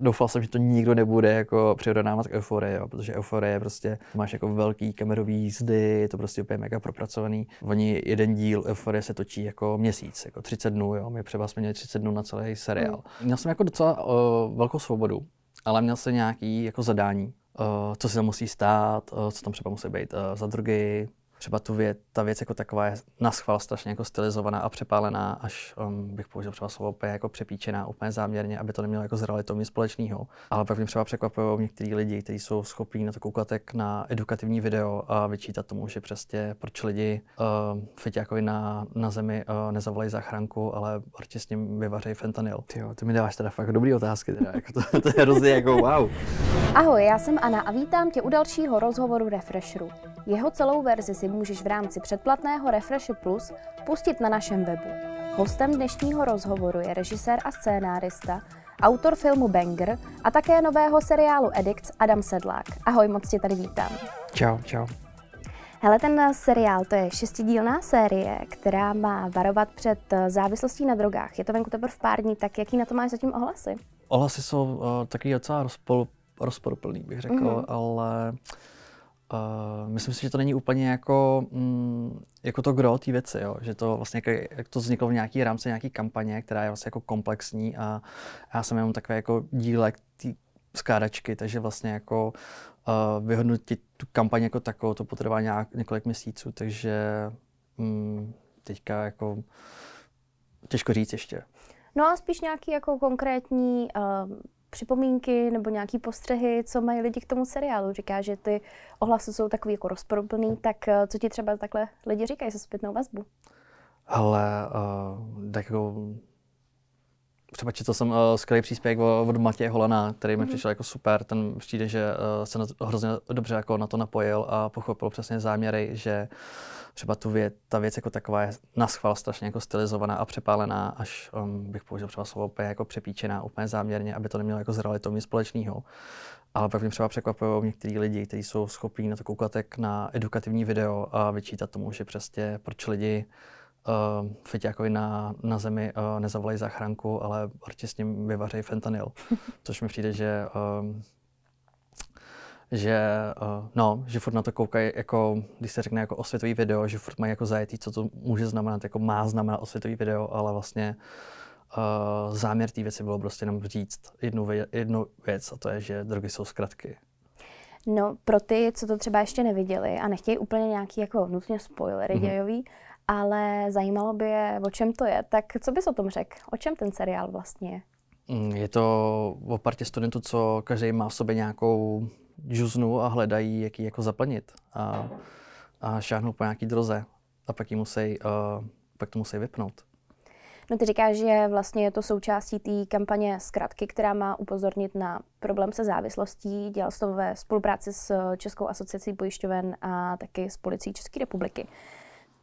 Doufal jsem, že to nikdo nebude jako přirovnávat k euforii, jo, protože euforie je prostě máš jako velký kamerový jízdy, je to prostě úplně mega propracovaný. Oni jeden díl euforie se točí jako měsíc, jako 30 dnů, jo, my třeba jsme měli 30 dnů na celý seriál. Mm. Měl jsem jako docela uh, velkou svobodu, ale měl jsem nějaký jako zadání, uh, co se tam musí stát, uh, co tam třeba musí být uh, za drogy, třeba tu věc, ta věc jako taková je na schvál strašně jako stylizovaná a přepálená, až um, bych použil třeba slovo úplně jako přepíčená, úplně záměrně, aby to nemělo jako s realitou nic společného. Ale pak mě třeba překvapují některý lidi, kteří jsou schopní na to koukat jak na edukativní video a vyčítat tomu, že přesně proč lidi uh, jako na, na zemi uh, nezavolají záchranku, ale určitě s ním vyvařejí fentanyl. Jo, ty mi dáváš teda fakt dobrý otázky, teda, jako to, to je hrozně jako wow. Ahoj, já jsem Ana a vítám tě u dalšího rozhovoru Refresheru. Jeho celou verzi si můžeš v rámci předplatného Refresh Plus pustit na našem webu. Hostem dnešního rozhovoru je režisér a scénárista, autor filmu Banger a také nového seriálu Edicts Adam Sedlák. Ahoj, moc tě tady vítám. Čau, čau. Hele, ten seriál, to je šestidílná série, která má varovat před eh, závislostí na drogách. Je to venku teprve v pár dní, tak jaký na to máš zatím ohlasy? Ohlasy jsou uh, eh, taky docela rozpol, rozporuplný, bych řekl, mm-hmm. ale uh, Eh, myslím si, že to není úplně jako, mm, jako to gro té věci, jo? že to vlastně jak to vzniklo v nějaký rámci nějaký kampaně, která je vlastně jako komplexní a já jsem jenom takové jako dílek té skládačky, takže vlastně jako uh, vyhodnotit tu kampaň jako takovou, to potrvá nějak několik měsíců, takže mm, teďka jako těžko říct ještě. No a spíš nějaký jako konkrétní uh připomínky nebo nějaké postřehy, co mají lidi k tomu seriálu. Říká, že ty ohlasy jsou takový jako rozporuplný, tak eh, co ti třeba takhle lidi říkají se zpětnou vazbu? Ale uh, tak jako třeba četl jsem uh, skvělý příspěvek od Matěje Holana, který mi mm-hmm. přišel jako super. Ten přijde, že uh, se na, hrozně dobře jako na to napojil a pochopil přesně záměry, že třeba tu věc, ta věc jako taková je na schvál strašně jako stylizovaná a přepálená, až um, bych použil třeba slovo úplně jako přepíčená úplně záměrně, aby to nemělo jako s realitou nic společného. Ale pak mě třeba překvapují některý lidi, kteří jsou schopní na to koukat jak na edukativní video a vyčítat tomu, že přesně proč lidi uh, Feťákovi na, na zemi uh, eh, nezavolají záchranku, ale arti s ním vyvařejí fentanyl, což mi přijde, že uh, že, uh, no, že furt na to koukají, jako, když se řekne jako osvětový video, že furt mají jako zajetý, co to může znamenat, jako má znamenat osvětový video, ale vlastně uh, záměr té věci bylo prostě jenom říct jednu, vě, jednu věc a to je, že drogy jsou zkratky. No, pro ty, co to třeba ještě neviděli a nechtějí úplně nějaký jako nutně spoilery mm-hmm. dějový, ale zajímalo by je, o čem to je. Tak co bys o tom řekl? O čem ten seriál vlastně je? Mm, je to o partě studentů, co každý má v sobě nějakou žuznu a hledají, jak ji jako zaplnit a, a šáhnou po nějaký droze a pak, jí musí, uh, eh, pak to musí vypnout. No ty říkáš, že vlastně je to součástí té kampaně Zkratky, která má upozornit na problém se závislostí. Dělal to ve spolupráci s Českou asociací pojišťoven a taky s policií České republiky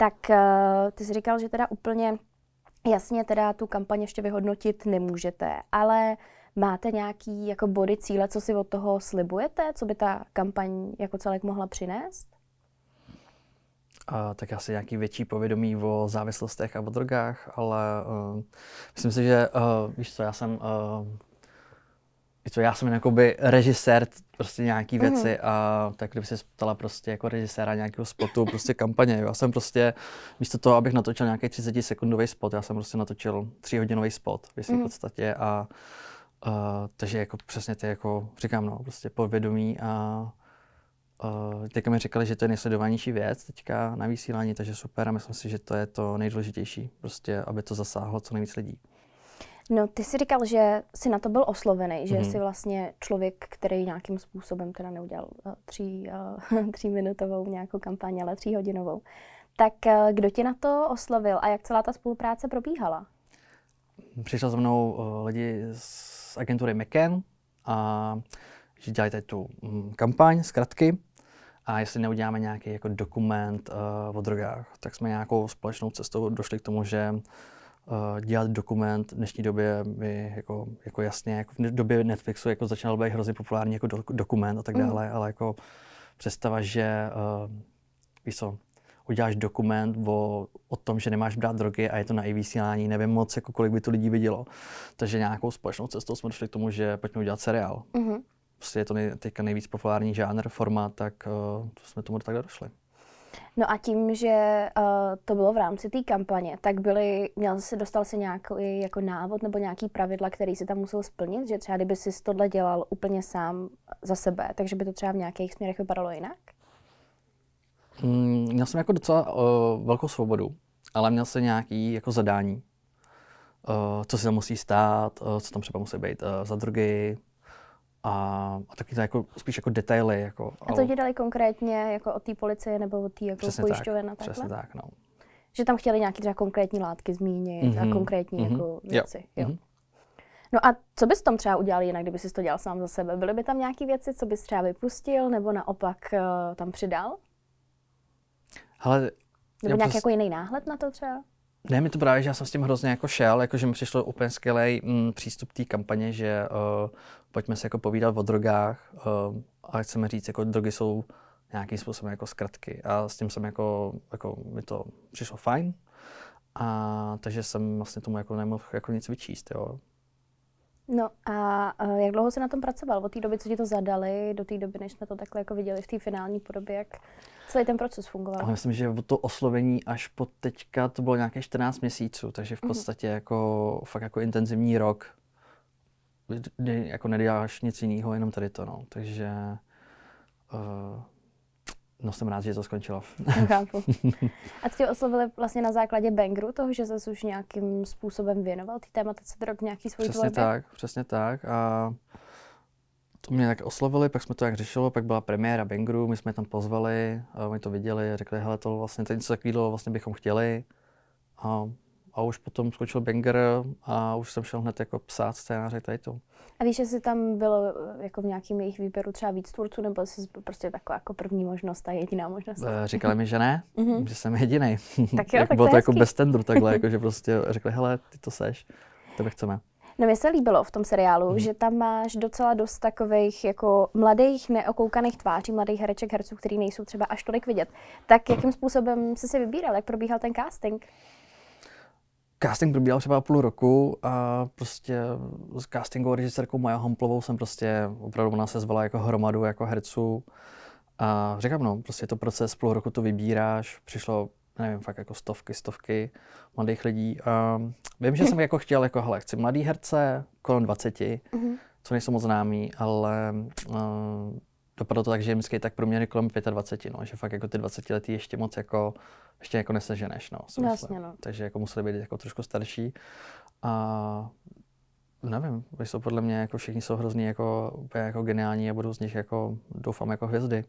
tak eh, ty jsi říkal, že teda úplně jasně teda tu kampaň ještě vyhodnotit nemůžete, ale máte nějaký jako body cíle, co si od toho slibujete, co by ta kampaň jako celek mohla přinést? A, tak asi nějaký větší povědomí o závislostech a o drogách, ale uh, myslím si, že uh, víš co, já jsem uh, co, já jsem jakoby režisér prostě nějaký mm-hmm. věci a tak kdyby se ptala prostě jako režiséra nějakého spotu, prostě kampaně. Já jsem prostě místo toho, abych natočil nějaký 30 sekundový spot, já jsem prostě natočil 3 hodinový spot v mm-hmm. podstatě a a takže jako přesně ty jako říkám no, prostě povědomí a Uh, teďka mi říkali, že to je nejsledovanější věc teďka na vysílání, takže super a myslím si, že to je to nejdůležitější, prostě aby to zasáhlo co nejvíc lidí. No, ty jsi říkal, že jsi na to byl oslovený, že mm-hmm. jsi vlastně člověk, který nějakým způsobem teda neudělal eh, tří, eh, tří minutovou nějakou kampaň, ale tří hodinovou. Tak eh, kdo tě na to oslovil a jak celá ta spolupráce probíhala? Přišel za mnou lidi z agentury McCann a že dělají tady tu mm, kampaň, zkratky, a jestli neuděláme nějaký jako dokument uh, o drogách, tak jsme nějakou společnou cestou došli k tomu, že Eh, dělat dokument v dnešní době mi jako, jako jasně, jako v době Netflixu jako začínal být hrozně populární jako do, dokument a tak mm. dále, mm. ale jako představa, že uh, víš co, uděláš dokument o, o tom, že nemáš brát drogy a je to na AV vysílání, nevím moc, jako kolik by to lidí vidělo. Takže nějakou společnou cestou jsme došli k tomu, že pojďme udělat seriál. Mm-hmm. Prostě je to nej, teďka nejvíc populární žánr, forma, tak uh, jsme tomu takhle došli. No a tím, že uh, to bylo v rámci té kampaně, tak byly, měl se, dostal se nějaký jako návod nebo nějaký pravidla, který si tam musel splnit, že třeba kdyby si tohle dělal úplně sám za sebe, takže by to třeba v nějakých směrech vypadalo jinak? Mm, měl jsem jako docela uh, velkou svobodu, ale měl jsem nějaký jako zadání, uh, co se tam musí stát, uh, co tam třeba musí být uh, za drogy, a, a taky to jako, spíš jako detaily. Jako, a to ti dali konkrétně jako od té policie nebo od té jako přesně tak, a Přesně tak, no. Že tam chtěli nějaké třeba konkrétní látky zmínit mm-hmm. a mhm, konkrétní mm-hmm. jako věci. Jo. Jo. Mm-hmm. No a co bys tam třeba udělal jinak, kdyby si to dělal sám za sebe? Byly by tam nějaké věci, co bys třeba vypustil nebo naopak uh, tam přidal? Hele, nebo nějaký prostě... jako jiný náhled na to třeba? Ne, mi to právě, že já jsem s tím hrozně jako šel, jakože mi přišlo úplně skvělý m, mm, přístup té kampaně, že uh, pojďme se jako povídat o drogách ehm, a chceme říct, jako drogy jsou nějakým způsobem jako zkratky. A s tím jsem jako, jako mi to přišlo fajn. A takže jsem vlastně tomu jako nemohl jako nic vyčíst, jo. No a jak dlouho jsi na tom pracoval? Od té doby, co ti to zadali, do té doby, než jsme to takhle jako viděli v té finální podobě, jak celý ten proces fungoval? Ale myslím, že od to oslovení až po teďka to bylo nějaké 14 měsíců, takže v mhm. podstatě mm-hmm. jako fakt jako intenzivní rok ne, jako neděláš nic jiného, jenom tady to, no. Takže uh, no jsem rád, že to skončilo. Chápu. A ty oslovili vlastně na základě Bangru, toho, že se už nějakým způsobem věnoval tématy, tématice drog nějaký svůj Přesně tvorbě? tak, přesně tak. A to mě tak oslovili, pak jsme to jak řešilo, pak byla premiéra Bangru, my jsme je tam pozvali, a eh, oni to viděli a řekli, hele, to vlastně to něco takového vlastně bychom chtěli. A a už potom skočil banger a už jsem šel hned jako psát scénáře tady to. A víš, jestli tam bylo jako v nějakým jejich výběru třeba víc tvůrců, nebo jsi prostě taková jako první možnost a jediná možnost? Eh, říkali mi, že ne, mhm. že jsem jediný. Tak jo, tak bylo to, to jako bez tendru takhle, jako, že prostě řekli, hele, ty to seš, tebe chceme. No mně se líbilo v tom seriálu, hmm. že tam máš docela dost takových jako mladých, neokoukaných tváří, mladých hereček, herců, který nejsou třeba až tolik vidět. Tak jakým způsobem jsi si vybíral, jak probíhal ten casting? casting probíhal třeba půl roku a prostě s castingovou režisérkou Maja Homplovou jsem prostě, opravdu ona se zvala jako hromadu jako herců a říkám, no, prostě je to proces, půl roku to vybíráš, přišlo nevím, fakt jako stovky, stovky mladých lidí. A vím, že jsem jako chtěl, jako, hele, chci mladý herce, kolem 20, mm-hmm. co nejsou moc známý, ale eh, dopadlo to tak, že vždycky tak průměrně kolem 25, no, že fakt jako ty 20 letý ještě moc jako, ještě jako neseženeš, no, Jasně, no. Takže jako museli být jako trošku starší a nevím, jsou podle mě jako všichni jsou hrozný jako, úplně jako geniální a budou z nich jako, doufám, jako hvězdy.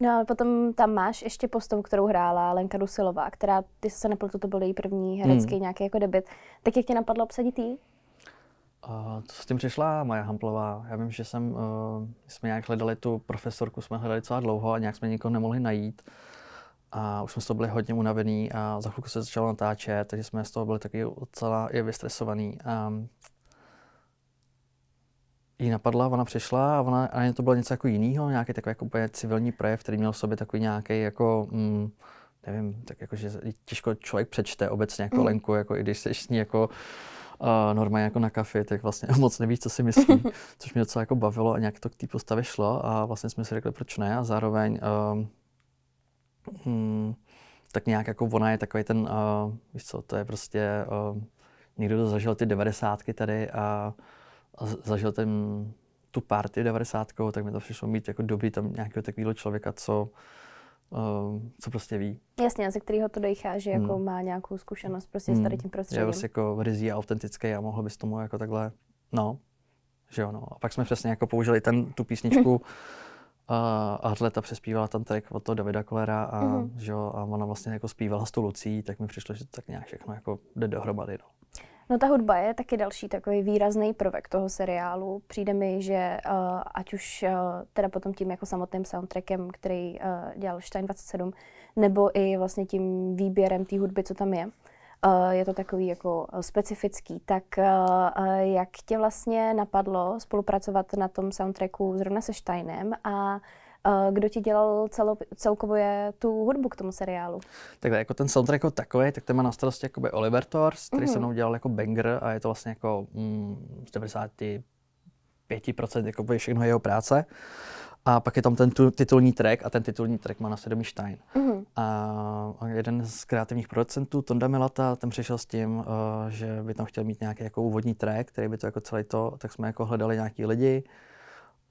No ale potom tam máš ještě postavu, kterou hrála Lenka Dusilová, která, ty se nepletu, to byl její první herecký hmm. nějaký jako debit. Tak jak tě napadlo obsadit jí? co s tím přišla Maja Hamplová? Já vím, že jsem, uh, jsme nějak hledali tu profesorku, jsme hledali celá dlouho a nějak jsme nikoho nemohli najít. A už jsme z toho byli hodně unavený a za chvilku se začalo natáčet, takže jsme z toho byli taky docela i vystresovaný. A jí napadla, ona přišla a ona, a to bylo něco jako jiného, nějaký takový jako úplně civilní projev, který měl v sobě takový nějaký jako, mm, nevím, tak jako, že těžko člověk přečte obecně jako mm. Lenku, jako i když se s ní jako uh, normálně jako na kafi, tak vlastně moc nevíš, co si myslí, což mě docela jako bavilo a nějak to k té postavě šlo a vlastně jsme si řekli, proč ne a zároveň uh, hmm, tak nějak jako ona je takový ten, uh, víš co, to je prostě uh, někdo, to zažil ty devadesátky tady a, a zažil ten tu party devadesátkou, tak mi to přišlo mít jako dobrý tam nějakého takového člověka, co Eh, co prostě ví. Jasně, ze kterého to dejchá, že jako hmm. má nějakou zkušenost prostě hmm. s tady tím prostředím. Je prostě jako rizí a autentický a mohl bys tomu jako takhle, no, že jo, no. A pak jsme přesně jako použili ten, tu písničku a Hleta přespívala ten track od toho Davida Kolera a, mm-hmm. že jo, a ona vlastně jako zpívala s tou Lucí, tak mi přišlo, že to tak nějak všechno jako jde dohromady, no. No ta hudba je taky další takový výrazný prvek toho seriálu. Přijde mi, že uh, ať už uh, teda potom tím jako samotným soundtrackem, který uh, dělal Stein 27, nebo i vlastně tím výběrem té hudby, co tam je, uh, je to takový jako specifický. Tak uh, jak tě vlastně napadlo spolupracovat na tom soundtracku zrovna se Steinem a Eh, kdo ti dělal celo, celkově tu hudbu k tomu seriálu? Takhle, jako ten soundtrack jako takový, tak ten má na starosti jakoby Oliver Tors, který mm-hmm. se mhm. mnou dělal jako banger a je to vlastně jako mm, 95% jako všechno jeho práce. A pak je tam ten tu, titulní track a ten titulní track má na svědomí Stein. Mm-hmm. A jeden z kreativních producentů, Tonda Milata, ten přišel s tím, uh, že by tam chtěl mít nějaký jako úvodní track, který by to jako celý to, tak jsme jako hledali nějaký lidi.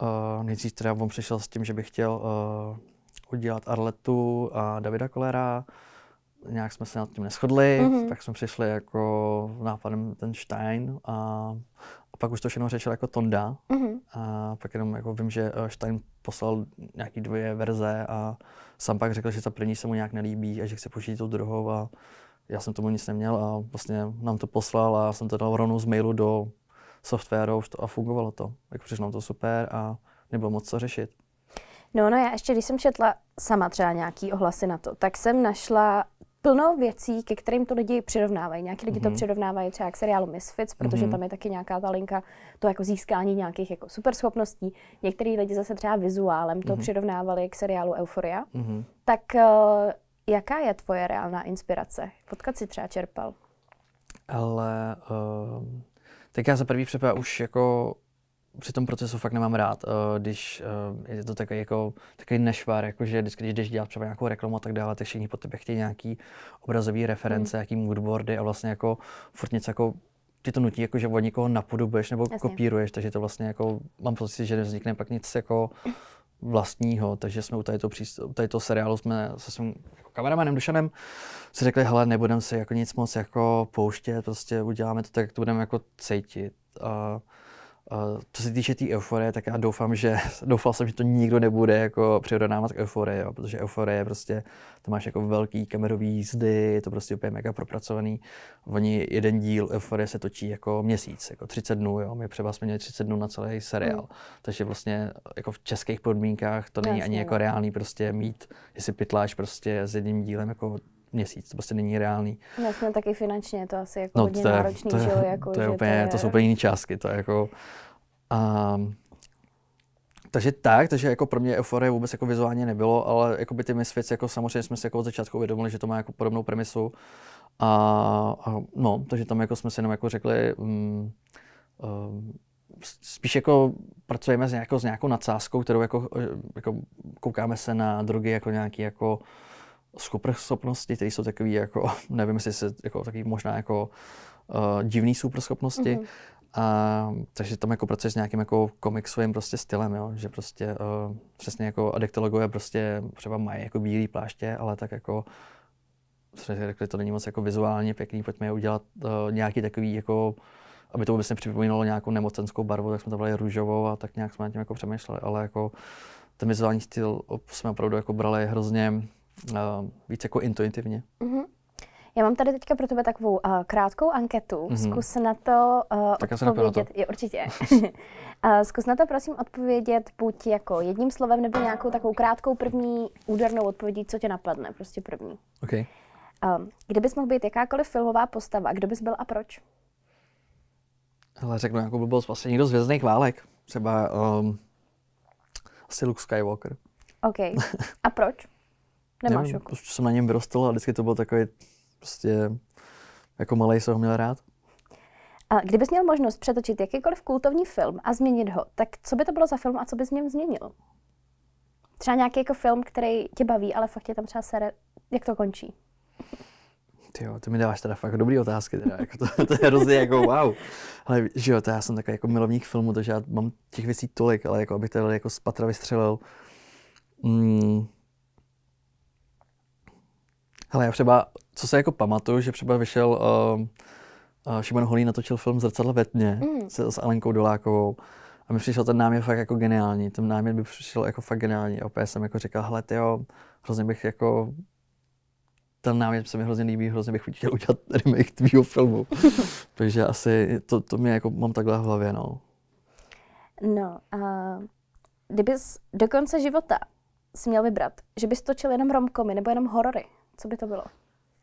Uh, nejdřív teda on přišel s tím, že by chtěl uh, udělat Arletu a Davida Kolera. Nějak jsme se nad tím neschodli, mm-hmm. tak jsme přišli jako nápadem ten Stein a, a pak už to všechno řešil jako Tonda. Mm-hmm. A pak jenom jako vím, že eh, Stein poslal nějaký dvě verze a sám pak řekl, že ta první se mu nějak nelíbí a že chce použít tu druhou a já jsem tomu nic neměl a vlastně nám to poslal a jsem to dal rovnou z mailu do softwaru už to a fungovalo to. Jako přišlo nám to super a nebylo moc co řešit. No, no, já ještě, když jsem četla sama třeba nějaký ohlasy na to, tak jsem našla plno věcí, ke kterým to lidi přirovnávají. Nějaký lidi mm-hmm. to mhm. přirovnávají třeba k seriálu Misfits, protože mm-hmm. tam je taky nějaká ta linka, to jako získání nějakých jako superschopností. Některý lidi zase třeba vizuálem to mm-hmm. přirovnávali k seriálu Euphoria. Mm-hmm. Tak eh, jaká je tvoje reálná inspirace? Odkud si třeba čerpal? Ale uh, tak já za prvý přepa už jako při tom procesu fakt nemám rád, eh, když eh, je to takový, jako, takový nešvar, jakože vždycky, když jdeš dělat třeba nějakou reklamu a tak dále, tak všichni po tebe chtějí nějaký obrazový reference, mm. nějaký moodboardy a vlastně jako furt něco jako ty to nutí, jako, že od někoho napodobuješ nebo Jasně. kopíruješ, takže to vlastně jako, mám pocit, že nevznikne pak nic jako vlastního, takže jsme u tohoto, přístup, tohoto seriálu jsme se svým jako kameramanem Dušanem si řekli, hele, nebudeme se jako nic moc jako pouštět, prostě uděláme to tak, jak to budeme jako cítit. Uh, co se týče té tý euforie, tak já doufám, že doufal jsem, že to nikdo nebude jako přirovnávat k euforie, jo, protože euforie je prostě, to máš jako velký kamerový jízdy, je to prostě úplně mega propracovaný. Oni jeden díl euforie se točí jako měsíc, jako 30 dnů, jo. My třeba jsme měli 30 dnů na celý seriál, mm. takže vlastně jako v českých podmínkách to není Jasně, ani jako reálný prostě mít, jestli pytláš prostě s jedním dílem jako měsíc, to prostě není reálný. No, jasně, taky finančně to asi jako no, hodně to je, náročný, to je, že jako, to, je že úplně, to, je... to jsou úplně jiné částky, to je jako... A, takže tak, takže jako pro mě euforie vůbec jako vizuálně nebylo, ale jako by ty Misfits jako samozřejmě jsme si jako od začátku uvědomili, že to má jako podobnou premisu. A, a no, takže tam jako jsme si jenom jako řekli, um, um, spíš jako pracujeme s nějakou, s nějakou nadsázkou, kterou jako, eh, jako koukáme se na drogy jako nějaký jako superschopnosti, které jsou takové, jako, nevím, jestli se jako, takový možná jako uh, divný superschopnosti. Mm-hmm. A, takže tam jako pracuješ s nějakým jako komiksovým prostě stylem, jo? že prostě uh, přesně jako adektologové prostě třeba mají jako bílý pláště, ale tak jako řekli, to není moc jako vizuálně pěkný, pojďme je udělat uh, nějaký takový jako aby to vůbec nepřipomínalo nějakou nemocenskou barvu, tak jsme to brali růžovou a tak nějak jsme nad tím jako přemýšleli, ale jako ten vizuální styl jsme opravdu jako brali hrozně uh, víc jako intuitivně. Mm-hmm. Já mám tady teďka pro tebe takovou uh, krátkou anketu. Mm-hmm. Zkus na to uh, tak odpovědět. Já to. Je, určitě. uh, zkus na to prosím odpovědět buď jako jedním slovem nebo nějakou takovou krátkou první údernou odpovědí, co tě napadne, prostě první. Okay. Um, kdybys mohl být jakákoliv filmová postava, kdo bys byl a proč? Ale řeknu jako byl vlastně někdo z Vězných válek. Třeba um, asi Luke Skywalker. OK. A proč? Nemáš Nevím, jako. jsem na něm vyrostl a vždycky to byl takový prostě, jako malý jsem ho měl rád. A kdybys měl možnost přetočit jakýkoliv kultovní film a změnit ho, tak co by to bylo za film a co bys v něm změnil? Třeba nějaký jako film, který tě baví, ale fakt je tam třeba sere, jak to končí? Ty jo, to mi dáváš teda fakt dobrý otázky, teda, jako to, to, je hrozně jako wow. Ale že jo, to já jsem takový jako milovník filmu, takže já mám těch věcí tolik, ale jako abych tady jako z patra vystřelil. Mm, Hele, já třeba, co se jako pamatuju, že třeba vyšel uh, uh, Šimon Holý natočil film Zrcadlo ve tmě mm. se, s Alenkou Dolákovou. A mi přišel ten námět fakt jako geniální, ten námět by přišel jako fakt geniální. A opět jsem jako říkal, hele jo, hrozně bych jako ten námět se mi hrozně líbí, hrozně bych chtěl udělat remake tvýho filmu. Takže asi to, to mě jako mám takhle v hlavě, no. No, a kdybys do konce života si měl vybrat, že bys točil jenom romkomy nebo jenom horory, co by to bylo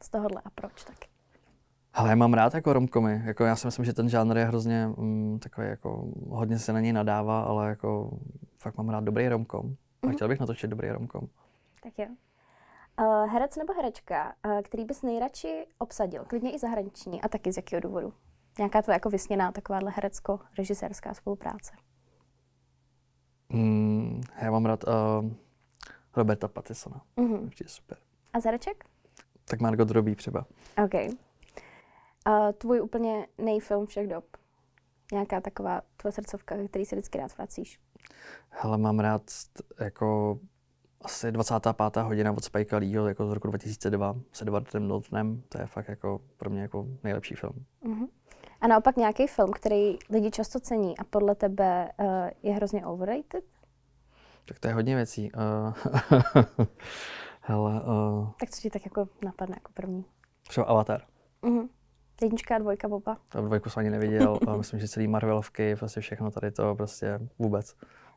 z tohohle a proč tak? Ale já mám rád jako romkomy. Jako já si myslím, že ten žánr je hrozně mm, takový, jako hodně se na něj nadává, ale jako fakt mám rád dobrý romkom. Mm-hmm. A mhm. chtěl bych natočit dobrý romkom. Tak jo. Uh, herec nebo herečka, uh, který bys nejradši obsadil, klidně i zahraniční, a taky z jakého důvodu? Nějaká to jako vysněná takováhle herecko-režisérská spolupráce? Mm, já mám rád uh, Roberta Pattisona. Mm-hmm. Určitě super. A Zareček? Tak Margot Robí třeba. OK. Uh, tvůj úplně nejfilm všech dob? Nějaká taková tvoje srdcovka, který se vždycky rád vracíš? Hele, mám rád jako asi 25. hodina od Spike Leeho jako z roku 2002 s Edwardem Nortonem. To je fakt jako pro mě jako nejlepší film. Uh-huh. A naopak nějaký film, který lidi často cení a podle tebe uh, je hrozně overrated? Tak to je hodně věcí. Uh, Hele, uh... Tak co ti tak jako napadne jako první? Třeba Avatar. Mm-hmm. Jednička a dvojka Boba. A dvojku jsem ani neviděl, myslím, že celý Marvelovky, prostě všechno tady to prostě vůbec.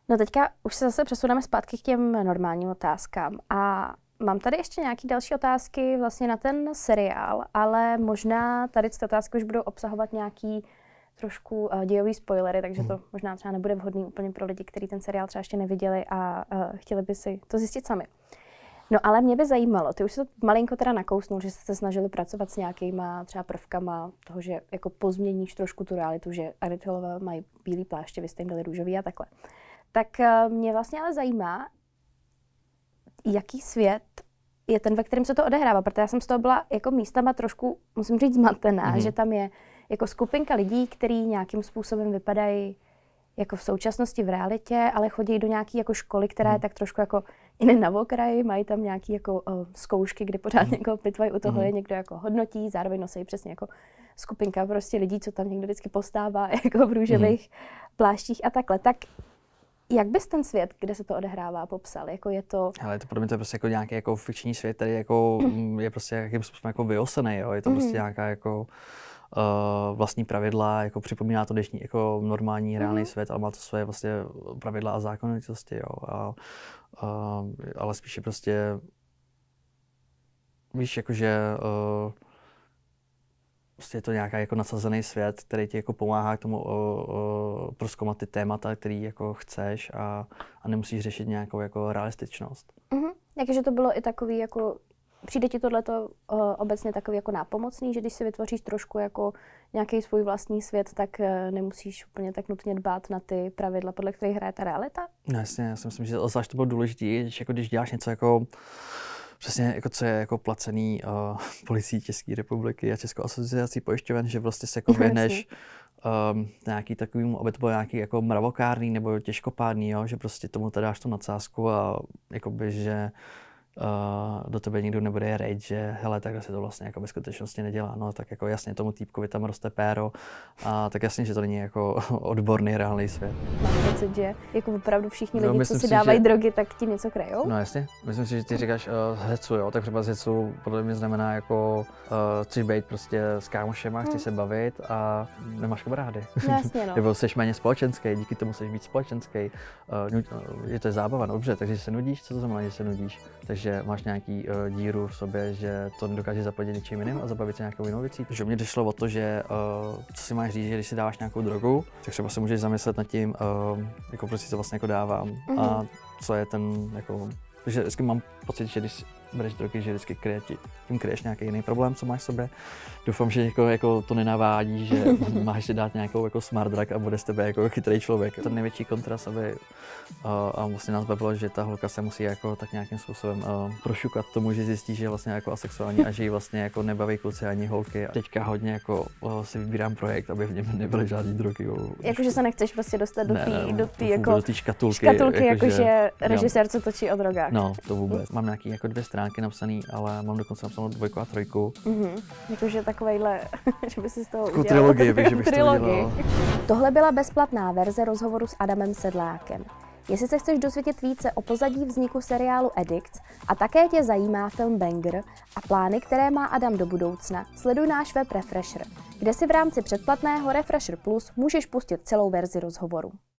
No teďka už se zase přesuneme zpátky k těm normálním otázkám a Mám tady ještě nějaké další otázky vlastně na ten seriál, ale možná tady ty otázky už budou obsahovat nějaký trošku uh, dějový spoilery, takže to mhm. možná třeba nebude vhodný úplně pro lidi, kteří ten seriál třeba ještě neviděli a uh, chtěli by si to zjistit sami. Uh, No ale mě by zajímalo, ty už se to malinko teda nakousnul, že jste se snažili pracovat s nějakýma třeba prvkama toho, že jako pozměníš trošku tu realitu, že Aritolové mají bílý pláště, vy jste jim dali růžový a takhle. Tak eh, mě vlastně ale zajímá, jaký svět je ten, ve kterém se to odehrává, protože já jsem z toho byla jako místama trošku, musím říct, zmatená, mm-hmm. že tam je jako skupinka lidí, který nějakým způsobem vypadají jako v současnosti v realitě, ale chodí do nějaké jako školy, která je mhm. tak trošku jako na okraji, mají tam nějaké jako, uh, zkoušky, kde pořád mm. někoho pitvají, u toho mm. je mhm. někdo jako hodnotí, zároveň nosí přesně jako skupinka prostě lidí, co tam někdo vždycky postává jako v růžových mm. pláštích a takhle. Tak jak bys ten svět, kde se to odehrává, popsal? Jako je to... Ale to pro mě to je prostě jako nějaký jako fikční svět, který jako mhm. je prostě jakým způsobem jako vyosený, jo? Je to mm. prostě mhm. nějaká jako uh, vlastní pravidla, jako připomíná to dnešní jako normální reálný mm. svět, ale má to své vlastně pravidla a zákonitosti, jo? A a, ale spíše prostě víš, jakože uh, prostě je to nějaká jako nasazený svět, který ti jako pomáhá k tomu uh, eh, uh, eh, proskoumat ty témata, který jako chceš a, a nemusíš řešit nějakou jako realističnost. Mm-hmm. Takže to bylo i takový jako Přijde ti tohle uh, eh, obecně takový jako nápomocný, že když si vytvoříš trošku jako nějaký svůj vlastní svět, tak uh, nemusíš úplně tak nutně dbát na ty pravidla, podle kterých hraje ta realita? No jasně, já si myslím, že zvlášť to bylo důležité, jako když děláš něco jako přesně jako co je jako placený uh, policií České republiky a Českou asociací pojišťoven, že vlastně se jako vyhneš um, ehm, nějaký takovým, aby to bylo nějaký jako mravokárný nebo těžkopádný, jo? že prostě tomu teda dáš tu nadsázku a jakoby, že do tebe nikdo nebude rejt, že hele, takhle se to vlastně jako ve skutečnosti nedělá. No tak jako jasně, tomu týpkovi tam roste péro, a tak jasně, že to není jako odborný reálný svět. Mám pocit, že jako opravdu všichni no, lidi, no, co si, si dávají že... drogy, tak tím něco krajou? No jasně, myslím si, že ty říkáš uh, hecu, jo, tak třeba z hecu podle mě znamená jako uh, chceš být prostě s a hmm. se bavit a nemáš kamarády. No, jasně, no. Nebo jsi méně společenský, díky tomu jsi víc společenský. Uh, je to zábava, no, dobře, takže se nudíš, co to znamená, že se nudíš? Takže že máš nějaký uh, díru v sobě, že to dokáže zaplatit něčím jiným a zabavit se nějakou jinou věcí. Že mě došlo o to, že uh, co si máš říct, že když si dáváš nějakou drogu, tak třeba se můžeš zamyslet nad tím, uh, jako proč si to vlastně jako dávám mm-hmm. a mhm. co je ten, jako, že mám pocit, že když bereš drogy, že vždycky kryje tím kreješ nějaký jiný problém, co máš v sobě. Doufám, že jako, jako to nenavádí, že máš si dát nějakou jako smart drug a bude z tebe jako chytrý člověk. Ten největší kontrast, aby uh, a vlastně nás bavilo, že ta holka se musí jako tak nějakým způsobem uh, prošukat tomu, že zjistí, že je vlastně jako asexuální a že ji vlastně jako nebaví kluci ani holky. A teďka hodně jako uh, si vybírám projekt, aby v něm nebyly žádný drogy. Jakože se nechceš prostě dostat do té no, jako jako do tý, jako, do škatulky, škatulky jakože jako, že režisér, co točí o drogách. No, to vůbec. Mám nějaký jako dvě strany stránky napsaný, ale mám dokonce napsanou dvojku a trojku. Mm-hmm. Jakože takovejhle, že by si z toho udělal. Trilogii, bych, že bych trilogii. To Tohle byla bezplatná verze rozhovoru s Adamem Sedlákem. Jestli se chceš dosvědět více o pozadí vzniku seriálu Edict a také tě zajímá film Banger a plány, které má Adam do budoucna, sleduj náš web Refresher, kde si v rámci předplatného Refresher Plus můžeš pustit celou verzi rozhovoru.